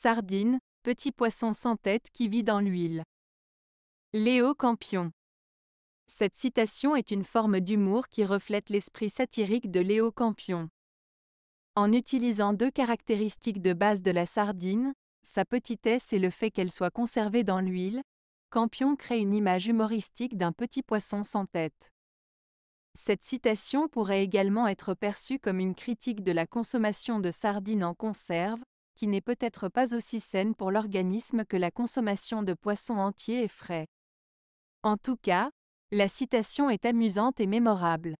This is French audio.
sardine, petit poisson sans tête qui vit dans l'huile. Léo Campion. Cette citation est une forme d'humour qui reflète l'esprit satirique de Léo Campion. En utilisant deux caractéristiques de base de la sardine, sa petitesse et le fait qu'elle soit conservée dans l'huile, Campion crée une image humoristique d'un petit poisson sans tête. Cette citation pourrait également être perçue comme une critique de la consommation de sardines en conserve, qui n'est peut-être pas aussi saine pour l'organisme que la consommation de poissons entiers et frais. En tout cas, la citation est amusante et mémorable.